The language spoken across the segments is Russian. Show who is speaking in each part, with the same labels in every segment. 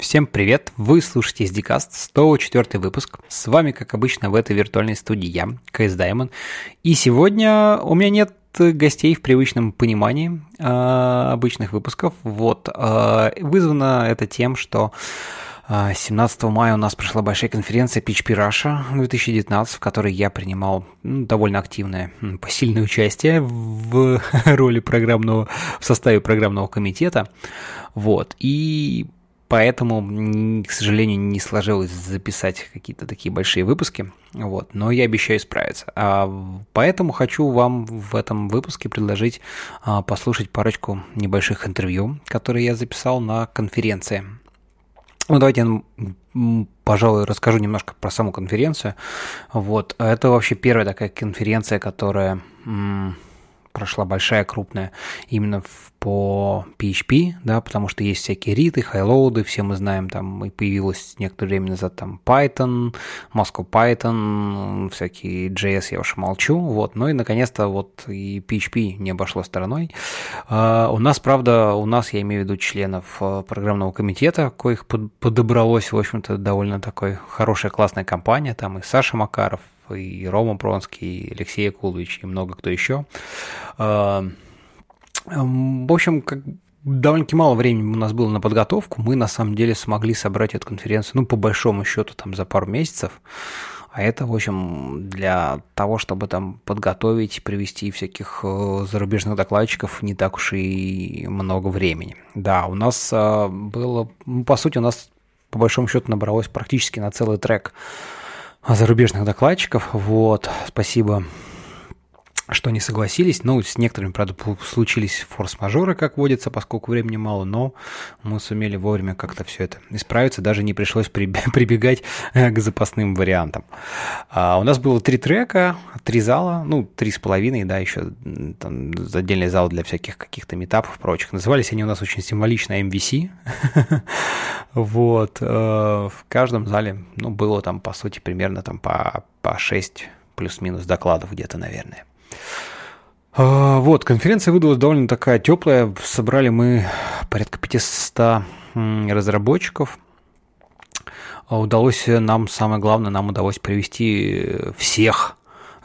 Speaker 1: Всем привет! Вы слушаете SDCast, 104 выпуск. С вами, как обычно, в этой виртуальной студии я, КС Даймон. И сегодня у меня нет гостей в привычном понимании э, обычных выпусков. Вот. Э, вызвано это тем, что 17 а, мая у нас прошла большая конференция PHP Russia 2019, в которой я принимал ну, довольно активное, посильное участие в роли программного, в составе программного комитета. Вот. И Поэтому, к сожалению, не сложилось записать какие-то такие большие выпуски, вот, но я обещаю справиться. А поэтому хочу вам в этом выпуске предложить а, послушать парочку небольших интервью, которые я записал на конференции. Ну, давайте я, пожалуй, расскажу немножко про саму конференцию. Вот, это вообще первая такая конференция, которая прошла большая, крупная, именно в, по PHP, да, потому что есть всякие риты, хайлоуды, все мы знаем, там и появилось некоторое время назад там Python, Moscow Python, всякие JS, я уж молчу, вот, ну и наконец-то вот и PHP не обошло стороной. А, у нас, правда, у нас, я имею в виду членов э, программного комитета, коих подобралось, в общем-то, довольно такой хорошая, классная компания, там и Саша Макаров, и Рома Пронский, и Алексей Акулович, и много кто еще. А, эм, в общем, как довольно-таки мало времени у нас было на подготовку. Мы, на самом деле, смогли собрать эту конференцию, ну, по большому счету, там, за пару месяцев. А это, в общем, для того, чтобы там подготовить, привести всяких э, зарубежных докладчиков, не так уж и много времени. Да, у нас э, было, ну, по сути, у нас по большому счету набралось практически на целый трек зарубежных докладчиков. Вот, спасибо что не согласились. Ну, с некоторыми, правда, случились форс-мажоры, как водится, поскольку времени мало, но мы сумели вовремя как-то все это исправиться, даже не пришлось прибегать э, к запасным вариантам. А у нас было три трека, три зала, ну, три с половиной, да, еще там отдельный зал для всяких каких-то метапов и прочих. Назывались они у нас очень символично MVC. Вот. Э, в каждом зале, ну, было там, по сути, примерно там по, по 6 плюс-минус докладов где-то, наверное. А, вот, конференция выдалась довольно такая теплая. Собрали мы порядка 500 разработчиков. А, удалось нам, самое главное, нам удалось привести всех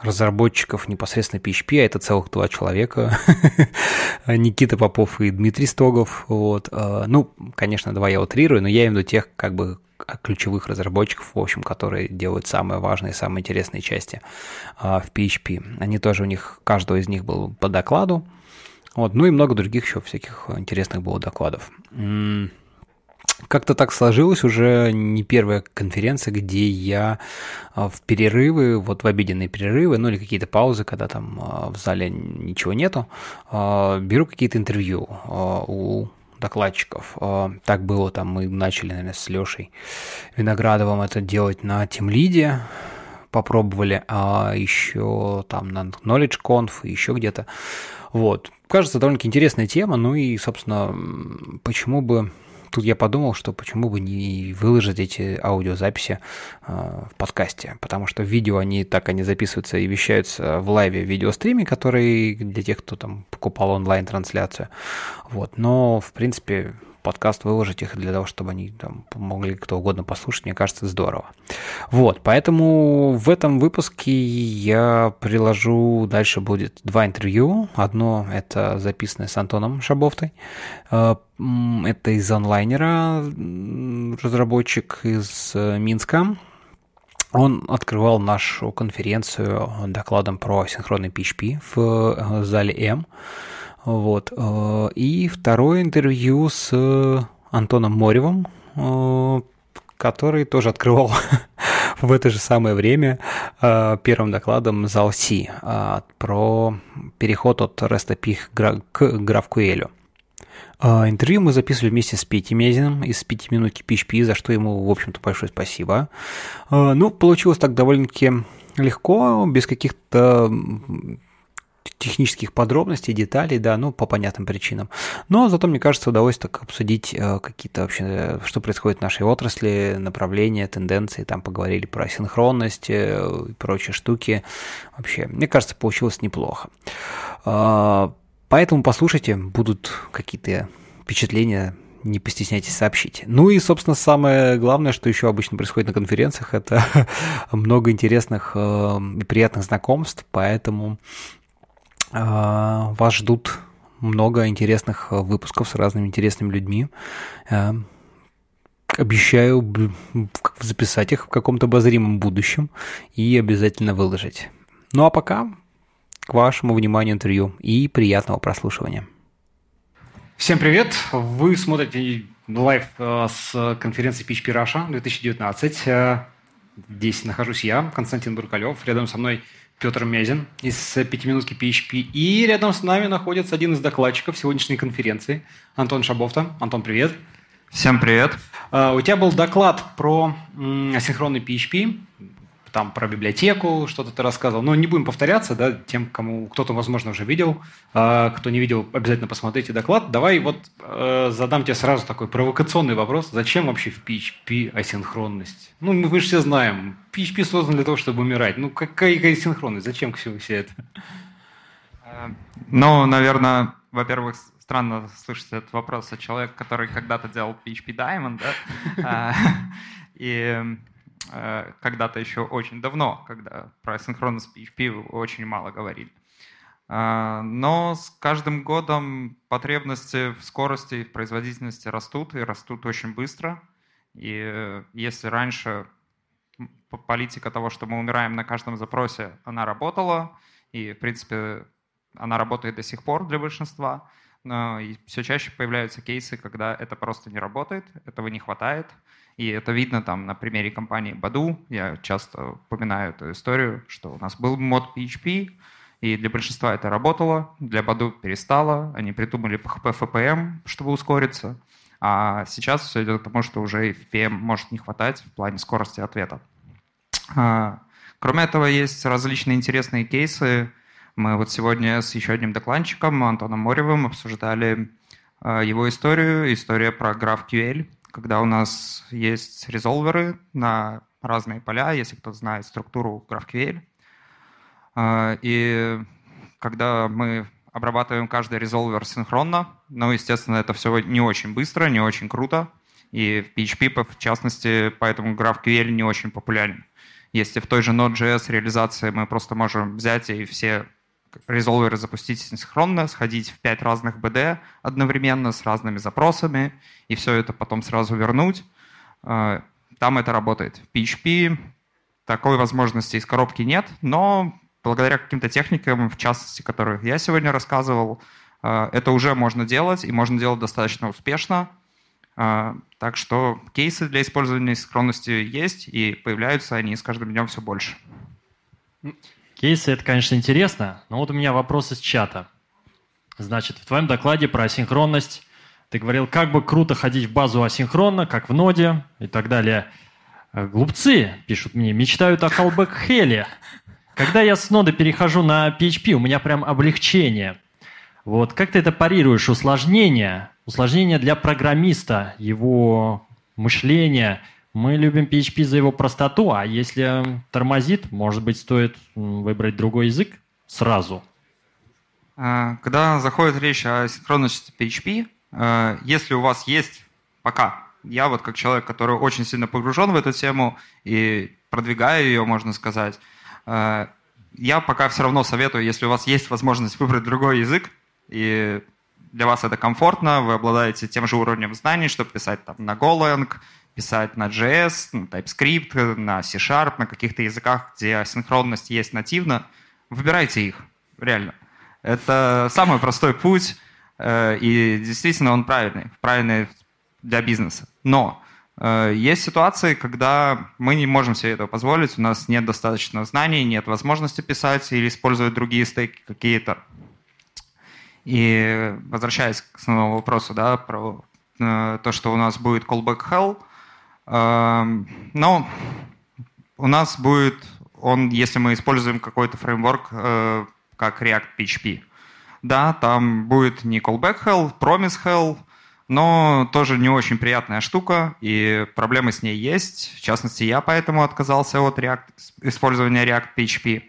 Speaker 1: разработчиков непосредственно PHP, а это целых два человека, Никита Попов и Дмитрий Стогов, вот, а, ну, конечно, два я утрирую, но я имею в виду тех, как бы, ключевых разработчиков, в общем, которые делают самые важные, самые интересные части а, в PHP. Они тоже у них, каждого из них был по докладу. Вот, ну и много других еще всяких интересных было докладов. Как-то так сложилось уже не первая конференция, где я а, в перерывы, вот в обеденные перерывы, ну или какие-то паузы, когда там а, в зале ничего нету, беру какие-то интервью у докладчиков. А, так было там, мы начали, наверное, с Лешей Виноградовым это делать на Тимлиде, попробовали, а еще там на Knowledge Conf, еще где-то. Вот. Кажется, довольно-таки интересная тема, ну и, собственно, почему бы тут я подумал, что почему бы не выложить эти аудиозаписи а, в подкасте, потому что видео они так они записываются и вещаются в лайве в видеостриме, который для тех, кто там покупал онлайн-трансляцию. Вот, но в принципе подкаст, выложить их для того, чтобы они там могли кто угодно послушать, мне кажется, здорово. Вот, поэтому в этом выпуске я приложу, дальше будет два интервью. Одно это записанное с Антоном Шабовтой, э, это из онлайнера, разработчик из э, Минска, он открывал нашу конференцию докладом про синхронный PHP в э, зале М. Вот. Э, и второе интервью с э, Антоном Моревым, э, который тоже открывал в это же самое время первым докладом зал Си а, про переход от Реста к GraphQL. Интервью мы записывали вместе с Петей Мезиным из 5 минутки PHP, за что ему, в общем-то, большое спасибо. Ну, получилось так довольно-таки легко, без каких-то технических подробностей, деталей, да, ну, по понятным причинам. Но зато, мне кажется, удалось так обсудить э, какие-то вообще, э, что происходит в нашей отрасли, направления, тенденции, там поговорили про синхронность э, и прочие штуки. Вообще, мне кажется, получилось неплохо. Поэтому послушайте, будут какие-то впечатления, не постесняйтесь сообщить. Ну и, собственно, самое главное, что еще обычно происходит на конференциях, это много интересных и приятных знакомств, поэтому а, вас ждут много интересных э, выпусков с разными интересными людьми. Э, обещаю записать их в каком-то обозримом будущем и обязательно выложить. Ну а пока к вашему вниманию интервью и приятного прослушивания. Всем привет! Вы смотрите лайв э, с конференции PHP Russia 2019. Здесь нахожусь я, Константин Буркалев. Рядом со мной Петр Мезин из «Пятиминутки PHP». И рядом с нами находится один из докладчиков сегодняшней конференции, Антон Шабовта. Антон, привет. Всем привет. А, у тебя был доклад про асинхронный PHP там про библиотеку что-то ты рассказывал. Но не будем повторяться, да, тем, кому кто-то, возможно, уже видел. А, кто не видел, обязательно посмотрите доклад. Давай вот э, задам тебе сразу такой провокационный вопрос. Зачем вообще в PHP асинхронность? Ну, мы, мы же все знаем, PHP создан для того, чтобы умирать. Ну, какая, какая синхронность? Зачем все, все это?
Speaker 2: Ну, наверное, во-первых, странно слышать этот вопрос от человека, который когда-то делал PHP Diamond, да? А, и Э, когда-то еще очень давно, когда про синхронность PHP очень мало говорили. Э, но с каждым годом потребности в скорости и в производительности растут, и растут очень быстро. И э, если раньше политика того, что мы умираем на каждом запросе, она работала, и, в принципе, она работает до сих пор для большинства, но все чаще появляются кейсы, когда это просто не работает, этого не хватает, и это видно там на примере компании Badu. Я часто упоминаю эту историю, что у нас был мод PHP, и для большинства это работало, для Badu перестало. Они придумали PHP FPM, чтобы ускориться. А сейчас все идет к тому, что уже FPM может не хватать в плане скорости ответа. А, кроме этого, есть различные интересные кейсы. Мы вот сегодня с еще одним докладчиком, Антоном Моревым, обсуждали а, его историю, история про GraphQL когда у нас есть резолверы на разные поля, если кто знает структуру GraphQL. А, и когда мы обрабатываем каждый резолвер синхронно, но, ну, естественно, это все не очень быстро, не очень круто. И в PHP, в частности, поэтому GraphQL не очень популярен. Если в той же Node.js реализации мы просто можем взять и все резолвер запустить синхронно, сходить в пять разных БД одновременно с разными запросами, и все это потом сразу вернуть. Э, там это работает. В PHP такой возможности из коробки нет, но благодаря каким-то техникам, в частности, которых я сегодня рассказывал, э, это уже можно делать, и можно делать достаточно успешно. Э, так что кейсы для использования синхронности есть, и появляются они с каждым днем все больше.
Speaker 3: Кейсы – это, конечно, интересно, но вот у меня вопрос из чата. Значит, в твоем докладе про асинхронность ты говорил, как бы круто ходить в базу асинхронно, как в ноде и так далее. Э, глупцы, пишут мне, мечтают о callback-хеле. Когда я с ноды перехожу на PHP, у меня прям облегчение. Вот как ты это парируешь? Усложнение, усложнение для программиста, его мышления – мы любим PHP за его простоту, а если тормозит, может быть, стоит выбрать другой язык сразу. А,
Speaker 2: когда заходит речь о синхронности PHP, э, если у вас есть пока, я вот как человек, который очень сильно погружен в эту тему и продвигаю ее, можно сказать, э, я пока все равно советую, если у вас есть возможность выбрать другой язык, и для вас это комфортно, вы обладаете тем же уровнем знаний, чтобы писать там на Golang писать на JS, на TypeScript, на C-Sharp, на каких-то языках, где асинхронность есть нативно, выбирайте их, реально. Это самый простой путь, э, и действительно он правильный, правильный для бизнеса. Но э, есть ситуации, когда мы не можем себе этого позволить, у нас нет достаточно знаний, нет возможности писать или использовать другие стейки какие-то. И возвращаясь к основному вопросу, да, про э, то, что у нас будет callback hell – но ну, у нас будет он, если мы используем какой-то фреймворк, э, как React PHP. Да, там будет не callback hell, promise hell, но тоже не очень приятная штука, и проблемы с ней есть. В частности, я поэтому отказался от React, использования React PHP.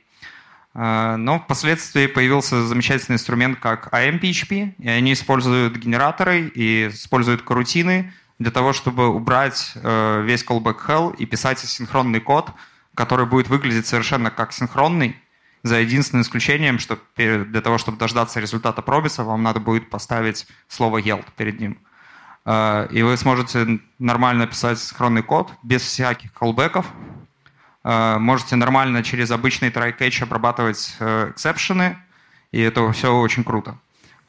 Speaker 2: Э, но впоследствии появился замечательный инструмент, как AMPHP, и они используют генераторы и используют карутины, для того, чтобы убрать э, весь callback hell и писать синхронный код, который будет выглядеть совершенно как синхронный, за единственным исключением, что для того, чтобы дождаться результата пробиса, вам надо будет поставить слово yield перед ним. Э, и вы сможете нормально писать синхронный код без всяких callback'ов. Э, можете нормально через обычный try-catch обрабатывать эксепшены, и это все очень круто.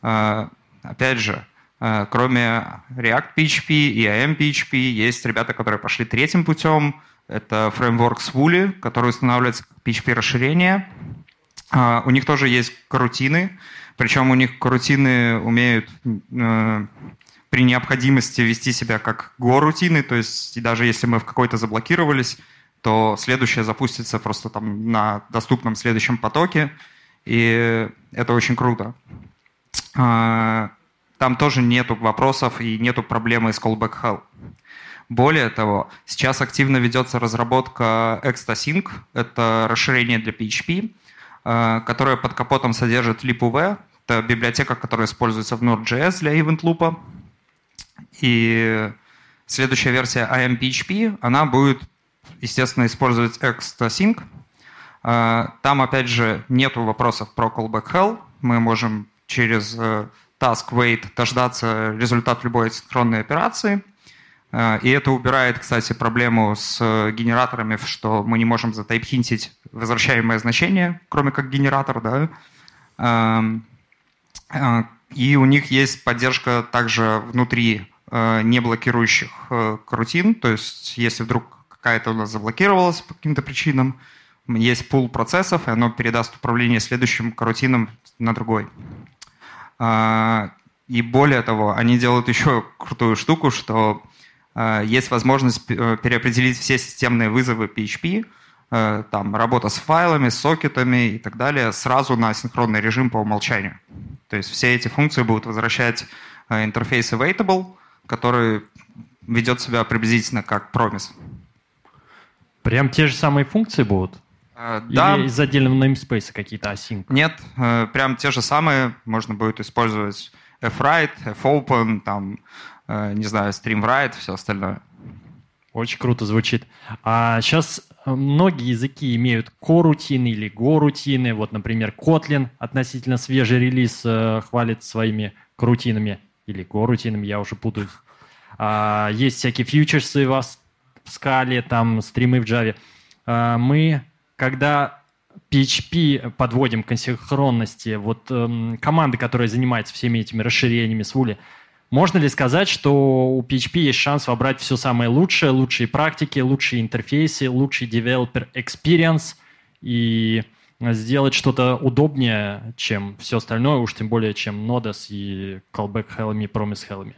Speaker 2: Э, опять же, Э, кроме React PHP и AM PHP, есть ребята, которые пошли третьим путем. Это фреймворк Swooly, который устанавливается как PHP-расширение. Э, у них тоже есть карутины, причем у них карутины умеют э, при необходимости вести себя как горутины, то есть даже если мы в какой-то заблокировались, то следующее запустится просто там на доступном следующем потоке, и это очень круто. Там тоже нету вопросов и нету проблемы с callback hell. Более того, сейчас активно ведется разработка ExtaSync, это расширение для PHP, э, которое под капотом содержит libUV, это библиотека, которая используется в Node.js для event loop. И следующая версия IMPHP, она будет, естественно, использовать ExtaSync. Э, там, опять же, нет вопросов про callback hell. Мы можем через э, task wait, дождаться результат любой синхронной операции. Э, и это убирает, кстати, проблему с э, генераторами, что мы не можем за затайпхинтить возвращаемое значение, кроме как генератор. Да? Эм, э, и у них есть поддержка также внутри неблокирующих рутин. То есть если вдруг какая-то у нас заблокировалась по каким-то причинам, есть пул процессов, и оно передаст управление следующим карутином на другой. А, и более того, они делают еще крутую штуку, что а, есть возможность э, переопределить все системные вызовы PHP, э, там работа с файлами, сокетами и так далее, сразу на синхронный режим по умолчанию. То есть все эти функции будут возвращать э, интерфейс Awaitable, который ведет себя приблизительно как промис.
Speaker 3: Прям те же самые функции будут?
Speaker 2: Э, да. из
Speaker 3: отдельного namespace какие-то async?
Speaker 2: Нет, э, прям те же самые. Можно будет использовать fwrite, fopen, там, э, не знаю, streamwrite, все
Speaker 3: остальное. Очень круто звучит. А сейчас э, многие языки имеют корутины или горутины. Вот, например, Kotlin относительно свежий релиз хвалит своими крутинами или горутинами, я уже путаю. А, есть всякие фьючерсы в, в скале, там стримы в Java. А, мы когда PHP подводим к синхронности, вот эм, команды, которые занимаются всеми этими расширениями с Вули, можно ли сказать, что у PHP есть шанс вобрать все самое лучшее, лучшие практики, лучшие интерфейсы, лучший developer experience и сделать что-то удобнее, чем все остальное, уж тем более, чем Nodes и Callback Helm и Promise Helm?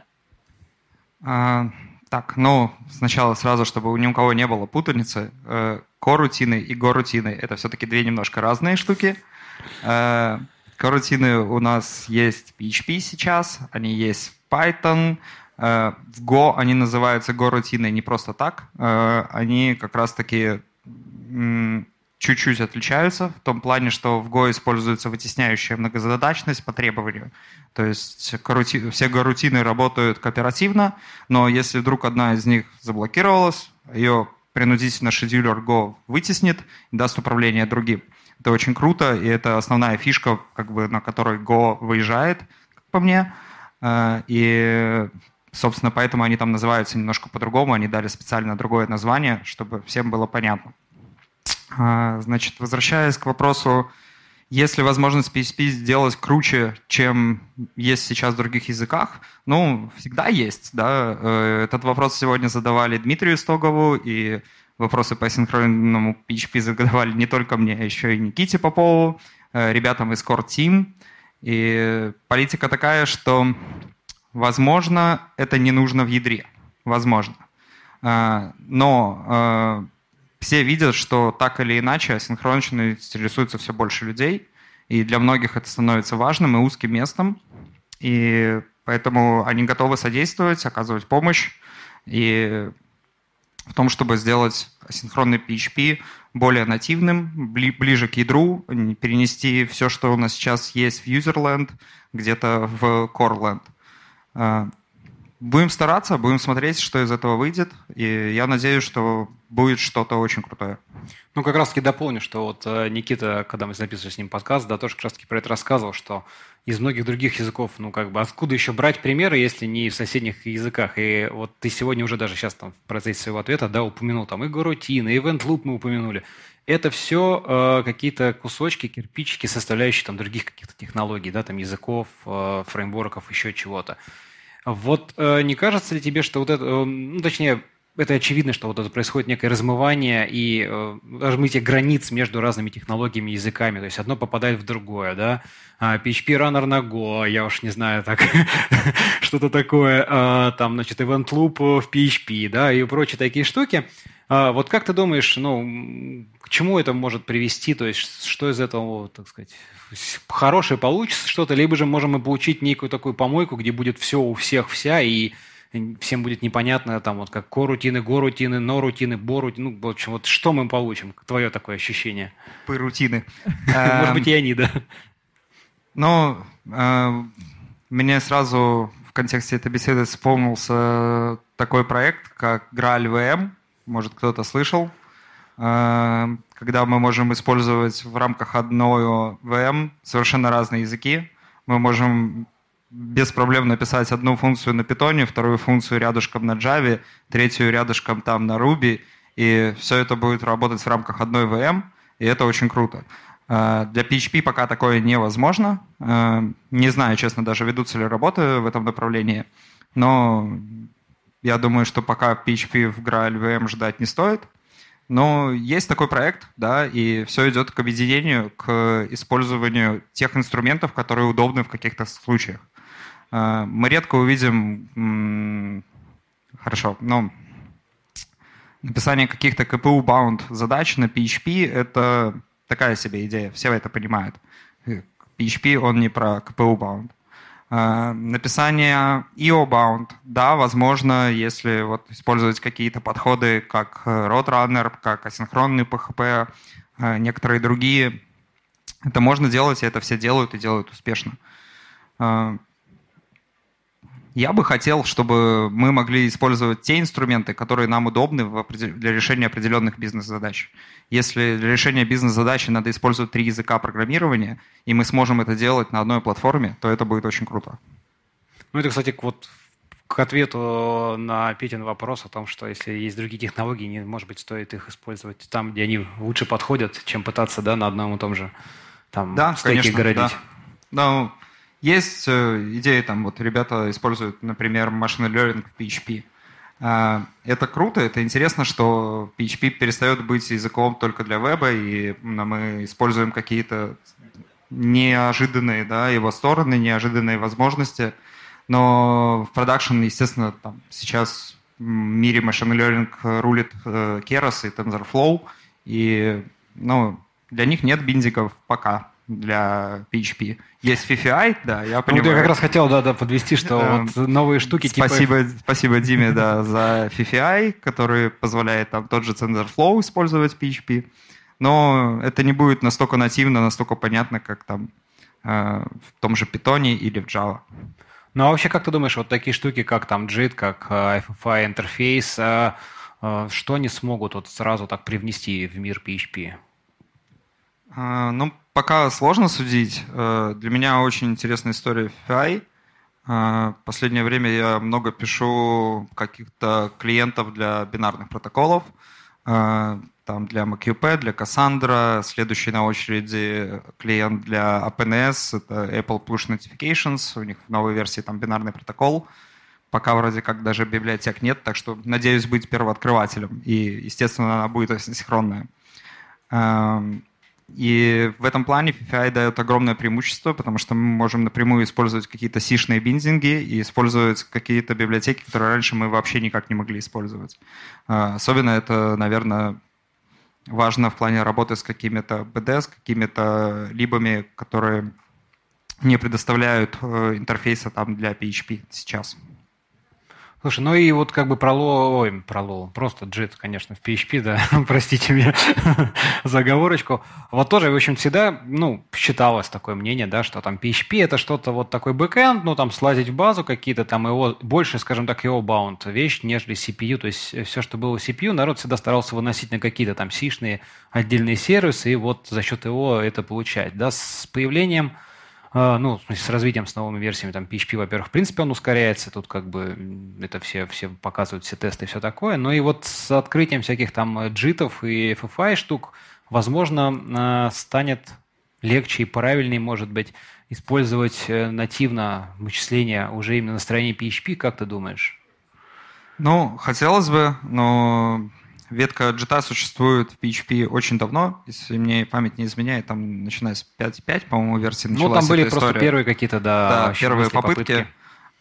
Speaker 3: А,
Speaker 2: так, ну, сначала сразу, чтобы ни у кого не было путаницы, э, корутины и горутины – это все-таки две немножко разные штуки. Э, корутины у нас есть в PHP сейчас, они есть в Python, э, в Go они называются горутины не просто так, они как раз-таки чуть-чуть отличаются в том плане, что в Go используется вытесняющая многозадачность по требованию. То есть все горутины работают кооперативно, но если вдруг одна из них заблокировалась, ее принудительно шедюлер Go вытеснит и даст управление другим. Это очень круто, и это основная фишка, как бы, на которой Go выезжает, как по мне. Э, и Собственно, поэтому они там называются немножко по-другому, они дали специально другое название, чтобы всем было понятно. А, значит, возвращаясь к вопросу, есть ли возможность PHP сделать круче, чем есть сейчас в других языках? Ну, всегда есть, да. Э, этот вопрос сегодня задавали Дмитрию Стогову, и вопросы по синхронному PHP задавали не только мне, а еще и Никите Попову, э, ребятам из Core Team. И политика такая, что, возможно, это не нужно в ядре. Возможно. Э, но все видят, что так или иначе асинхронщиной интересуется все больше людей, и для многих это становится важным и узким местом, и поэтому они готовы содействовать, оказывать помощь, и в том, чтобы сделать асинхронный PHP более нативным, ближе к ядру, перенести все, что у нас сейчас есть в userland, где-то в coreland. А, Будем стараться, будем смотреть, что из
Speaker 1: этого выйдет. И я надеюсь, что будет что-то очень крутое. Ну, как раз-таки дополню, что вот э, Никита, когда мы записывали с ним подкаст, да, тоже как раз-таки про это рассказывал, что из многих других языков, ну, как бы, откуда еще брать примеры, если не в соседних языках? И вот ты сегодня уже даже сейчас там в процессе своего ответа, да, упомянул там и Горутин, и Event Loop мы упомянули. Это все э, какие-то кусочки, кирпичики, составляющие там других каких-то технологий, да, там языков, э, фреймворков, еще чего-то. Вот э, не кажется ли тебе, что вот это, эм, ну, точнее, это очевидно, что вот это происходит некое размывание и э, размытие границ между разными технологиями и языками. То есть одно попадает в другое, да. А, PHP Runner на Go, я уж не знаю, так что-то такое. А, там, значит, Event Loop в PHP, да, и прочие такие штуки. А, вот как ты думаешь, ну, к чему это может привести? То есть, что из этого, так сказать, хорошее получится что-то, либо же можем мы получить некую такую помойку, где будет все у всех вся, и всем будет непонятно, там вот как корутины, горутины, норутины, борутины, ну, в общем, вот что мы получим? Твое такое ощущение. Пырутины. Может быть, и они, да. Ну,
Speaker 2: мне сразу в контексте этой беседы вспомнился такой проект, как Грааль ВМ, может, кто-то слышал, э, когда мы можем использовать в рамках одной VM совершенно разные языки. Мы можем без проблем написать одну функцию на Python, вторую функцию рядышком на Java, третью рядышком там на Ruby, и все это будет работать в рамках одной VM, и это очень круто. Э, для PHP пока такое невозможно. Э, не знаю, честно, даже ведутся ли работы в этом направлении, но я думаю, что пока PHP в GraalVM ждать не стоит. Но есть такой проект, да, и все идет к объединению, к использованию тех инструментов, которые удобны в каких-то случаях. Э, мы редко увидим, хорошо, но ну, написание каких-то КПУ-баунд задач на PHP — это такая себе идея, все это понимают. PHP, э, он не про КПУ-баунд. Э, написание EO-bound, да, возможно, если вот использовать какие-то подходы, как э, Roadrunner, как асинхронный PHP, э, некоторые другие, это можно делать, и это все делают и делают успешно. Я бы хотел, чтобы мы могли использовать те инструменты, которые нам удобны для решения определенных бизнес-задач. Если для решения бизнес-задачи надо использовать три языка программирования, и мы сможем это делать на одной платформе, то это будет очень круто.
Speaker 1: Ну, это, кстати, вот к ответу на Петин вопрос о том, что если есть другие технологии, не, может быть, стоит их использовать там, где они лучше подходят, чем пытаться да, на одном и том же там, да, стеке конечно, городить. Да. Ну, есть
Speaker 2: э, идеи, там вот ребята используют, например, машинный learning в PHP. А, это круто, это интересно, что PHP перестает быть языком только для веба, и ну, мы используем какие-то неожиданные да, его стороны, неожиданные возможности. Но в продакшн, естественно, там, сейчас в мире machine learning рулит э, Keras и TensorFlow, и ну, для них нет биндиков пока для PHP. Есть FFI, да, я ну, понимаю. Ну, я как раз
Speaker 1: хотел да, да, подвести, что вот новые штуки типа- спасибо, типа... Спасибо Диме
Speaker 2: да, за FFI, который позволяет там тот же TensorFlow использовать PHP. Но это не будет настолько нативно, настолько понятно, как там э, в том же Python или
Speaker 1: в Java. Ну а вообще, как ты думаешь, вот такие штуки, как там JIT, как э, FFI интерфейс, э, э, что они смогут вот сразу так привнести в мир PHP?
Speaker 2: А, ну, пока сложно судить. Э, для меня очень интересная история FI. Э, последнее время я много пишу каких-то клиентов для бинарных протоколов. Э, там для MQP, для Cassandra. Следующий на очереди клиент для APNS. Это Apple Push Notifications. У них в новой версии там бинарный протокол. Пока вроде как даже библиотек нет, так что надеюсь быть первооткрывателем. И, естественно, она будет асинхронная. Эм, и в этом плане PPI дает огромное преимущество, потому что мы можем напрямую использовать какие-то сишные биндинги и использовать какие-то библиотеки, которые раньше мы вообще никак не могли использовать. А, особенно это, наверное, важно в плане работы с какими-то BD, с какими-то либами, которые не предоставляют э, интерфейса там для PHP сейчас.
Speaker 1: Слушай, ну и вот как бы про лол, ой, про лол, просто джит, конечно, в PHP, да, простите меня за оговорочку. Вот тоже, в общем, всегда, ну, считалось такое мнение, да, что там PHP это что-то вот такой бэкэнд, ну, там слазить в базу какие-то там его, больше, скажем так, его баунд вещь, нежели CPU, то есть э, все, что было CPU, народ всегда старался выносить на какие-то там сишные отдельные сервисы, и вот за счет его это получать, да, с появлением а, ну, с развитием, с новыми версиями, там, PHP, во-первых, в принципе, он ускоряется, тут как бы это все, все показывают, все тесты и все такое, но и вот с открытием всяких там э, джитов и FFI штук, возможно, а, станет легче и правильнее, может быть, использовать э, нативно вычисления уже именно на стороне PHP, как ты думаешь? Ну, хотелось
Speaker 2: бы, но Ветка JITA существует в PHP очень давно, если мне память не изменяет, там начиная с 5.5, по-моему, версии ну, началась Ну, там были просто история. первые какие-то, да, да первые попытки. попытки.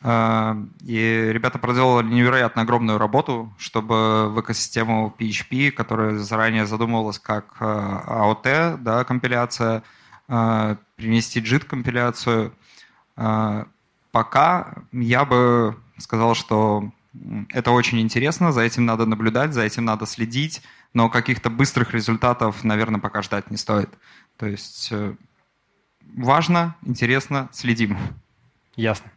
Speaker 2: А, и ребята проделали невероятно огромную работу, чтобы в экосистему PHP, которая заранее задумывалась как AOT, а, да, компиляция, а, принести JIT-компиляцию. Пока я бы сказал, что это очень интересно, за этим надо наблюдать, за этим надо следить, но каких-то быстрых результатов, наверное, пока ждать не стоит. То есть э, важно, интересно, следим.
Speaker 3: Ясно.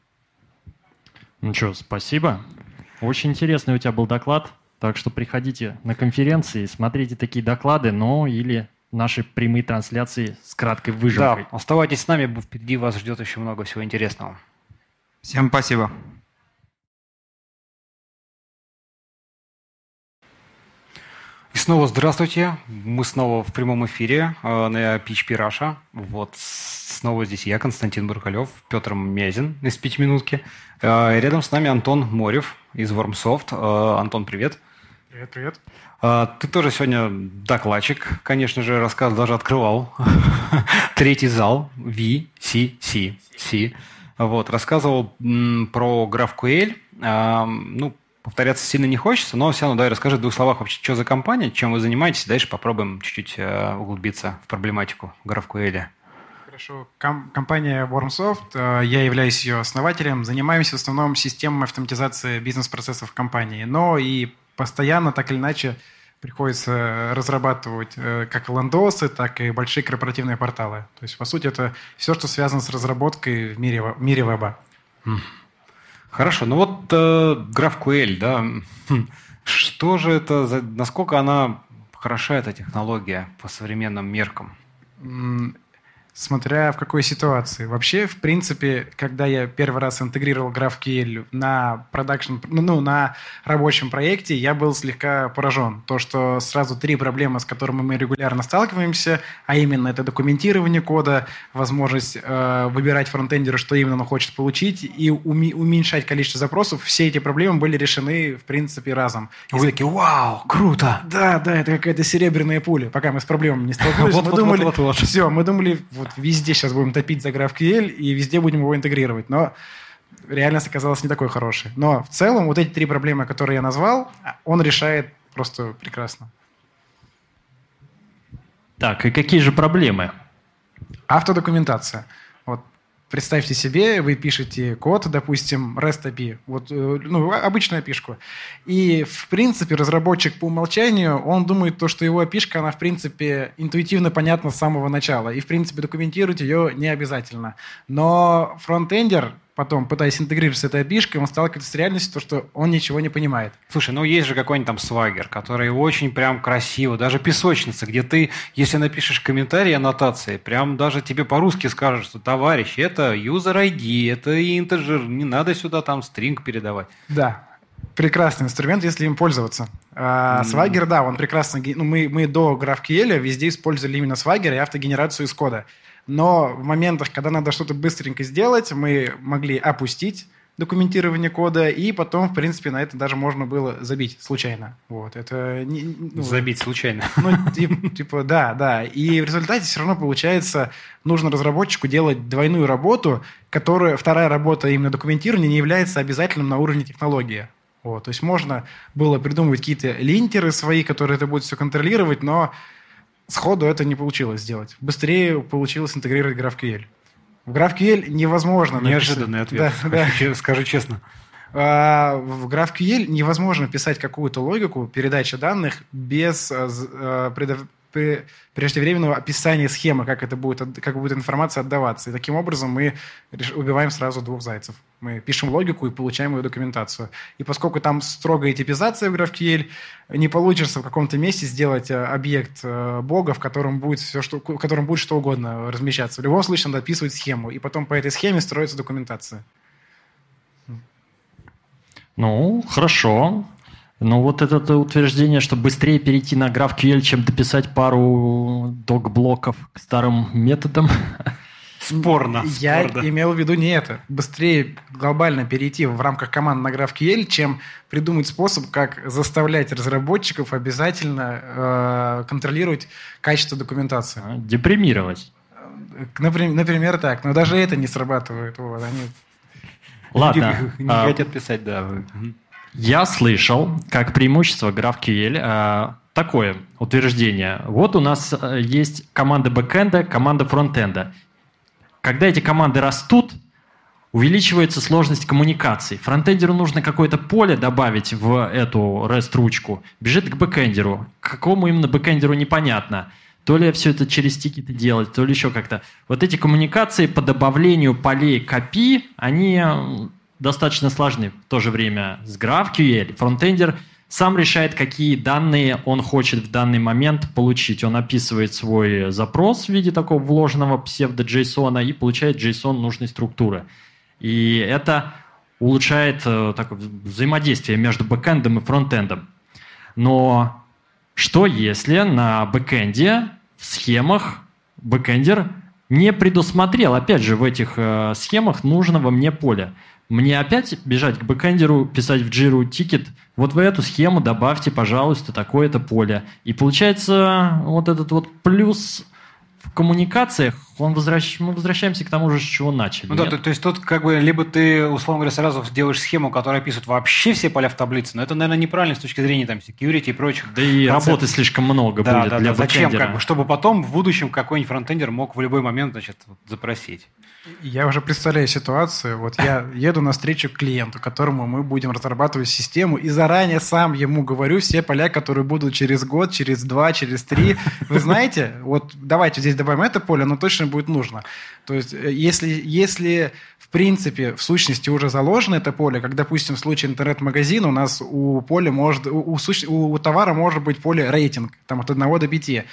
Speaker 3: Ну что, спасибо. Очень интересный у тебя был доклад, так что приходите на конференции, смотрите такие доклады, но или наши прямые трансляции с краткой выжимкой.
Speaker 1: Да, оставайтесь с нами, впереди вас ждет еще много всего интересного.
Speaker 2: Всем спасибо.
Speaker 1: И снова здравствуйте. Мы снова в прямом эфире э, на PHP Russia. Вот снова здесь я, Константин Буркалев, Петр Мезин из «Пятиминутки». Э, рядом с нами Антон Морев из Wormsoft. Э, Антон, привет. Привет, привет. Ты тоже сегодня докладчик, конечно же, рассказ даже открывал. Третий зал VCC. Вот, рассказывал про GraphQL. Ну, повторяться сильно не хочется, но все равно давай расскажи в двух словах вообще, что за компания, чем вы занимаетесь, дальше попробуем чуть-чуть э, углубиться в проблематику GraphQL.
Speaker 4: Хорошо. Ком- компания Wormsoft, э, я являюсь ее основателем, занимаемся в основном системой автоматизации бизнес-процессов компании, но и постоянно, так или иначе, приходится э, разрабатывать как ландосы, так и большие корпоративные порталы. То есть, по сути, это все, что связано с разработкой в мире, в мире веба.
Speaker 1: Mm. Хорошо, ну вот э, граф Куэль, да, хм,
Speaker 4: что же это, за, насколько она хороша эта технология по
Speaker 1: современным меркам?
Speaker 4: смотря в какой ситуации. Вообще, в принципе, когда я первый раз интегрировал GraphQL на продакшн, ну, ну, на рабочем проекте, я был слегка поражен. То, что сразу три проблемы, с которыми мы регулярно сталкиваемся, а именно это документирование кода, возможность э, выбирать фронтендеру, что именно он хочет получить, и уми- уменьшать количество запросов, все эти проблемы были решены, в принципе, разом. И Вы такие, вау, круто! Да, да, это какая-то серебряная пуля. Пока мы с проблемами не столкнулись, мы думали, все, мы думали, вот везде сейчас будем топить за GraphQL и везде будем его интегрировать. Но реальность оказалась не такой хорошей. Но в целом вот эти три проблемы, которые я назвал, он решает просто прекрасно.
Speaker 3: Так, и какие же проблемы?
Speaker 4: Автодокументация. Представьте себе, вы пишете код, допустим, REST API, вот, э, ну, а, обычную API. И, в принципе, разработчик по умолчанию, он думает то, что его API, она, в принципе, интуитивно понятна с самого начала. И, в принципе, документировать ее не обязательно. Но фронтендер, потом, пытаясь интегрироваться с этой обишкой, он сталкивается с реальностью, то, что он ничего не понимает. Слушай, ну есть же
Speaker 1: какой-нибудь там свагер, который очень прям красиво, даже песочница, где ты, если напишешь комментарий, аннотации, прям даже тебе по-русски скажут, что товарищ, это user ID, это интеджер, не надо сюда там стринг передавать.
Speaker 4: Да, прекрасный инструмент, если им пользоваться. А, mm. Свагер, да, он прекрасно... Ну, мы, мы до GraphQL везде использовали именно свагер и автогенерацию из кода но в моментах, когда надо что-то быстренько сделать, мы могли опустить документирование кода, и потом, в принципе, на это даже можно было забить случайно. Вот, это... Не, ну, забить случайно. Ну, типа, да, да. И в результате все равно получается, нужно разработчику делать двойную работу, которая, вторая работа именно документирования, не является обязательным на уровне технологии. Вот, то есть можно было придумывать какие-то линтеры свои, которые это будет все контролировать, но сходу это не получилось сделать. Быстрее получилось интегрировать GraphQL. В GraphQL невозможно... Неожиданный написать... ответ, да, скажу, да. скажу честно. А, в GraphQL невозможно писать какую-то логику передачи данных без а, а, преждевременного описания схемы, как, это будет, как будет информация отдаваться. И таким образом мы убиваем сразу двух зайцев. Мы пишем логику и получаем ее документацию. И поскольку там строгая типизация в GraphQL, не получится в каком-то месте сделать э, объект э, бога, в котором будет, все, что, в котором будет что угодно размещаться. В любом случае надо описывать схему, и потом по этой схеме строится документация.
Speaker 3: Ну, хорошо. Ну вот это утверждение, что быстрее перейти на GraphQL, чем дописать пару док-блоков к старым методам.
Speaker 4: Спорно. Я спорно. имел в виду не это. Быстрее глобально перейти в рамках команд на GraphQL, чем придумать способ, как заставлять разработчиков обязательно э, контролировать качество документации. А,
Speaker 3: депримировать.
Speaker 4: Э, например, например, так. Но даже это не срабатывает. Вот, они
Speaker 3: Ладно. не а, хотят писать, да. Я слышал, как преимущество GraphQL а, такое утверждение. Вот у нас э, есть команда бэкэнда, команда фронтенда. Когда эти команды растут, увеличивается сложность коммуникаций. Фронтендеру нужно какое-то поле добавить в эту REST-ручку. Бежит к бэкэндеру. К какому именно бэкэндеру непонятно. То ли все это через тикеты делать, то ли еще как-то. Вот эти коммуникации по добавлению полей копии, они достаточно сложный в то же время. С GraphQL фронтендер сам решает, какие данные он хочет в данный момент получить. Он описывает свой запрос в виде такого вложенного псевдо-JSON и получает JSON нужной структуры. И это улучшает э, взаимодействие между бэкэндом и фронтендом. Но что если на бэкэнде в схемах бэкэндер не предусмотрел, опять же, в этих э, схемах нужного мне поля? Мне опять бежать к бэкэндеру, писать в Jira тикет, вот в эту схему добавьте, пожалуйста, такое-то поле. И получается вот этот вот плюс в коммуникациях он возвращ... мы возвращаемся к тому же, с чего начали. Ну, да, то,
Speaker 1: то есть тут как бы либо ты, условно говоря, сразу делаешь схему, которая описывает вообще все поля в таблице, но это, наверное, неправильно с точки зрения там security и прочих. Да и работы слишком
Speaker 3: много да, будет да, для да, зачем, как бы,
Speaker 1: чтобы потом в будущем какой-нибудь фронтендер мог в любой момент, значит, запросить.
Speaker 4: Я уже представляю ситуацию. Вот я еду на навстречу клиенту, которому мы будем разрабатывать систему, и заранее сам ему говорю все поля, которые будут через год, через два, через три. Вы знаете, вот давайте здесь добавим это поле, оно точно будет нужно. То есть э, если, если в принципе, в сущности уже заложено это поле, как, допустим, в случае интернет-магазина у нас у поля может, у, у, у товара может быть поле рейтинг, там от 1 до 5.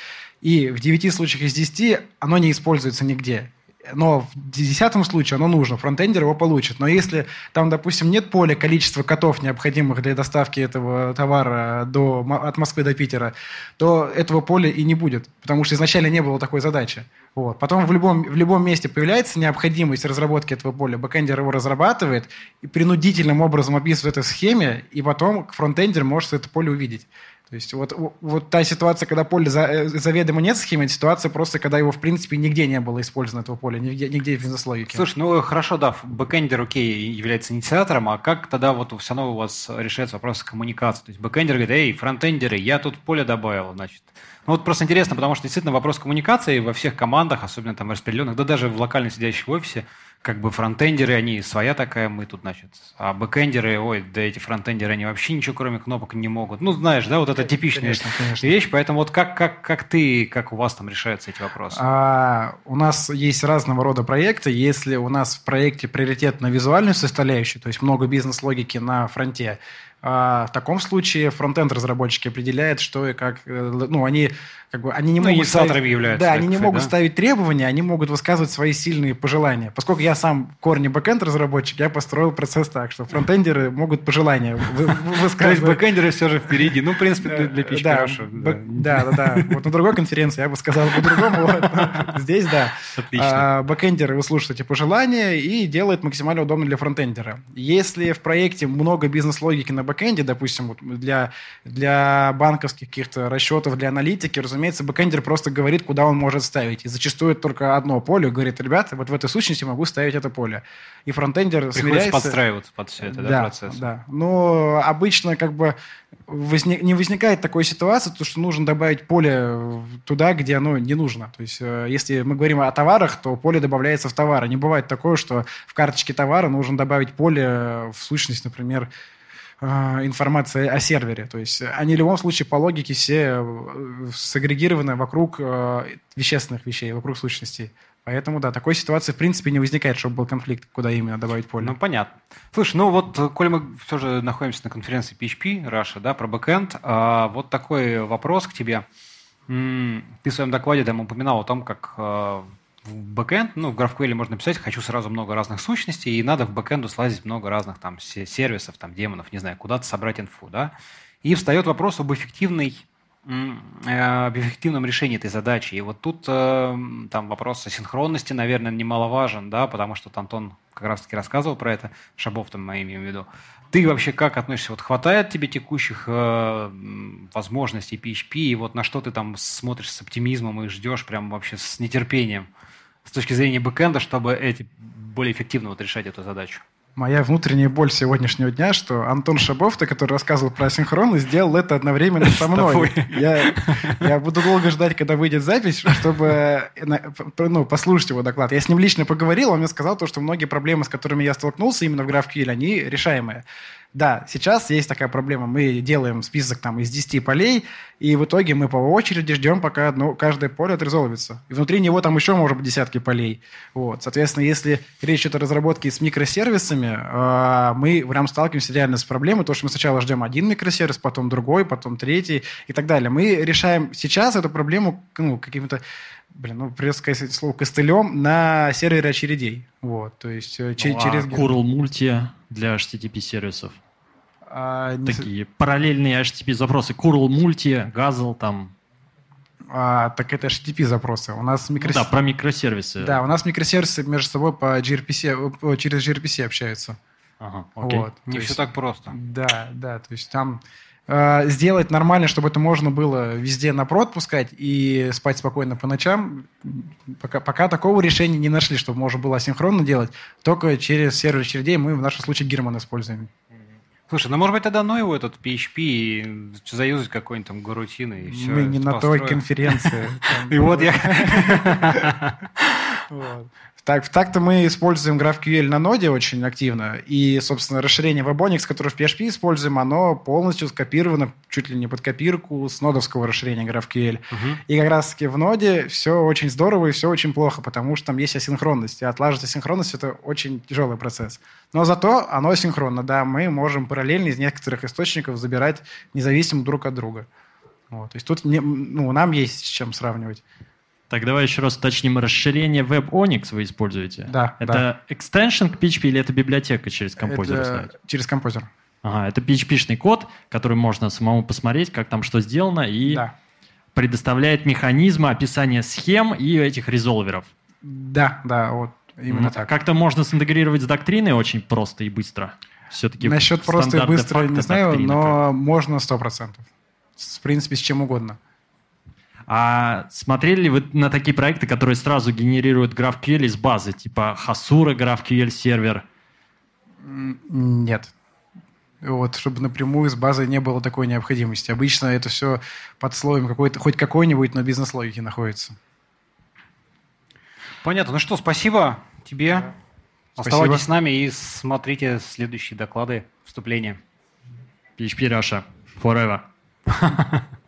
Speaker 4: И в 9 случаях из 10 оно не используется нигде но в десятом случае оно нужно, фронтендер его получит. Но если там, допустим, нет поля количества котов, необходимых для доставки этого товара до, от Москвы до Питера, то этого поля и не будет, потому что изначально не было такой задачи. Вот. Потом в любом, в любом месте появляется необходимость разработки этого поля, бэкендер его разрабатывает и принудительным образом описывает это в схеме, и потом фронтендер может это поле увидеть. То есть вот, вот та ситуация, когда поля за, э, заведомо нет схемы, это ситуация просто, когда его, в принципе, нигде не было использовано, этого поля, нигде, нигде в бизнес-логике. Слушай,
Speaker 1: ну хорошо, да, бэкэндер, окей, является инициатором, а как тогда вот все равно у вас решается вопрос коммуникации? То есть бэкэндер говорит, эй, фронтендеры, я тут поле добавил, значит. Ну вот просто интересно, потому что действительно вопрос коммуникации во всех командах, особенно там распределенных, да даже в локально сидящем офисе, как бы фронтендеры, они своя такая, мы тут, значит, а бэкендеры, ой, да эти фронтендеры, они вообще ничего кроме кнопок не могут. Ну, знаешь, да, вот это типичная конечно, конечно. вещь, поэтому вот как, как, как ты, как у вас там решаются эти вопросы?
Speaker 4: А, у нас есть разного рода проекты. Если у нас в проекте приоритет на визуальную составляющую, то есть много бизнес-логики на фронте, а в таком случае фронтенд разработчики определяют, что и как, э, ну они как бы они не ну, могут ставить, являются, да, они не могут да? ставить требования, они могут высказывать свои сильные пожелания. Поскольку я я сам корни бэкенд разработчик, я построил процесс так, что фронтендеры могут пожелания высказывать. То есть
Speaker 1: бэкэндеры все же впереди.
Speaker 4: Ну, в принципе, для пички Да, да, да. Вот на другой конференции я бы сказал по-другому. Здесь, да. Отлично. А, Бэкендеры выслушивают эти пожелания и делает максимально удобно для фронтендера. Если в проекте много бизнес-логики на бэкенде, допустим, вот для, для банковских каких-то расчетов, для аналитики, разумеется, бэкендер просто говорит, куда он может ставить. И зачастую только одно поле говорит, ребята, вот в этой сущности могу ставить ставить это поле. И фронтендер Приходится смиряется... подстраиваться под все это, да, да процесс? Да, Но обычно как бы возник, не возникает такой ситуации, то, что нужно добавить поле туда, где оно не нужно. То есть, э, если мы говорим о товарах, то поле добавляется в товары. Не бывает такое, что в карточке товара нужно добавить поле э, в сущность, например, э, информации о сервере. То есть они в любом случае по логике все сегрегированы вокруг вещественных вещей, вокруг сущностей. Поэтому, да, такой ситуации в принципе не возникает, чтобы был конфликт, куда именно добавить поле. Ну,
Speaker 1: понятно. Слушай, ну вот, э, коль мы все же находимся на конференции PHP Russia, да, про бэкэнд, а, вот такой вопрос к тебе. Ты в своем докладе там упоминал о том, как э, в бэкэнд, ну, в GraphQL можно писать, хочу сразу много разных сущностей, и надо в бэкэнду слазить много разных там сервисов, там демонов, не знаю, куда-то собрать инфу, да. И встает вопрос об эффективной Э, об эффективном решении этой задачи. И вот тут э, там вопрос о синхронности, наверное, немаловажен, да, потому что вот Антон как раз-таки рассказывал про это, Шабов там мы имеем в виду. Ты вообще как относишься? Вот хватает тебе текущих э, возможностей PHP, и вот на что ты там смотришь с оптимизмом и ждешь прям вообще с нетерпением с точки зрения бэкэнда, чтобы эти более эффективно вот решать эту задачу?
Speaker 4: моя внутренняя боль сегодняшнего дня, что Антон Шабовта, который рассказывал про синхрон, сделал это одновременно со мной. Я, я буду долго ждать, когда выйдет запись, чтобы ну, послушать его доклад. Я с ним лично поговорил, он мне сказал то, что многие проблемы, с которыми я столкнулся именно в GraphQL, они решаемые. Да, сейчас есть такая проблема. Мы делаем список там, из 10 полей, и в итоге мы по очереди ждем, пока одно, каждое поле отрезолвится. И внутри него там еще может быть десятки полей. Вот. Соответственно, если речь идет о разработке с микросервисами, э, мы прям сталкиваемся реально с проблемой, то, что мы сначала ждем один микросервис, потом другой, потом третий и так далее. Мы решаем сейчас эту проблему ну, какими-то блин, ну, придется сказать слово костылем, на сервере очередей. Вот, то есть э, ну, ч- а через... Curl
Speaker 3: Multi для HTTP-сервисов? А, не... Такие параллельные HTTP-запросы. курл мульти, Guzzle там... А, так это HTTP-запросы. У нас микрос... ну, да, про микросервисы. Да, у
Speaker 4: нас микросервисы между собой по gRPC, э, через gRPC общаются. Ага, окей. Вот, не все есть... так просто. Да, да, то есть там... Э, сделать нормально, чтобы это можно было везде на прод пускать и спать спокойно по ночам. Пока, пока такого решения не нашли, чтобы можно было асинхронно делать, только через сервер чередей мы в нашем случае Герман используем.
Speaker 1: Слушай, ну может быть тогда ну его этот PHP и заюзать какой-нибудь там гарутины и все. Мы не на построим. той конференции. И вот я...
Speaker 4: Так, так-то мы используем GraphQL на ноде очень активно, и, собственно, расширение Webonics, которое в PHP используем, оно полностью скопировано, чуть ли не под копирку, с нодовского расширения GraphQL. uh И как раз-таки в ноде все очень здорово и все очень плохо, потому что там есть асинхронность, и отлаживать асинхронность — это очень тяжелый процесс. Но зато оно синхронно, да, мы можем параллельно из некоторых источников забирать независимо
Speaker 3: друг от друга. Вот. То есть тут не, ну, нам есть с чем сравнивать. Так, давай еще раз уточним. Расширение Web Onyx вы используете? Да. Это да. extension к PHP или это библиотека через композер? Это через композер. Ага, это PHP-шный код, который можно самому посмотреть, как там что сделано, и да. предоставляет механизмы описания схем и этих резолверов. Да, да, вот именно mm так. Как-то можно синтегрировать с доктриной очень просто и быстро. Все-таки Насчет просто и быстро не знаю,
Speaker 4: но как? можно 100%. В принципе, с чем угодно.
Speaker 3: А смотрели ли вы на такие проекты, которые сразу генерируют GraphQL из базы, типа Hasura GraphQL сервер?
Speaker 4: Нет. Вот, чтобы напрямую с базой не было такой необходимости. Обычно это все под слоем какой-то, хоть какой-нибудь, но бизнес-логики находится.
Speaker 1: Понятно. Ну что, спасибо тебе. Да. Оставайтесь с нами и смотрите следующие доклады, вступления. PHP Russia. Forever.